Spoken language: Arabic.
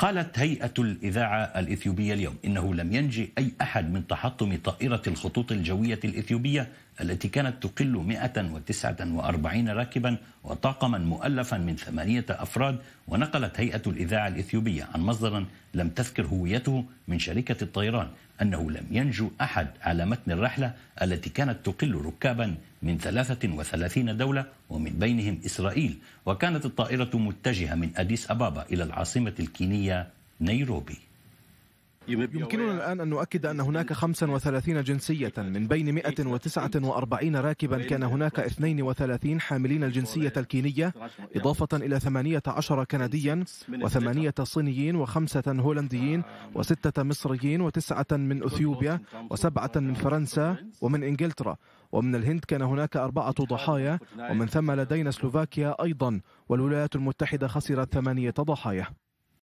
قالت هيئة الإذاعة الإثيوبية اليوم إنه لم ينجي أي أحد من تحطم طائرة الخطوط الجوية الإثيوبية التي كانت تقل 149 راكبا وطاقما مؤلفا من ثمانية أفراد ونقلت هيئة الإذاعة الإثيوبية عن مصدر لم تذكر هويته من شركة الطيران أنه لم ينجو أحد على متن الرحلة التي كانت تقل ركابا من 33 دولة ومن بينهم إسرائيل وكانت الطائرة متجهة من أديس أبابا إلى العاصمة الكينية نيروبي يمكننا الآن أن نؤكد أن هناك 35 جنسية من بين 149 راكبا كان هناك 32 حاملين الجنسية الكينية إضافة إلى 18 كنديا و8 صينيين و5 هولنديين آه. و6 مصريين وتسعة من أثيوبيا وسبعة من فرنسا ومن إنجلترا ومن الهند كان هناك أربعة ضحايا ومن ثم لدينا سلوفاكيا أيضا والولايات المتحدة خسرت ثمانية ضحايا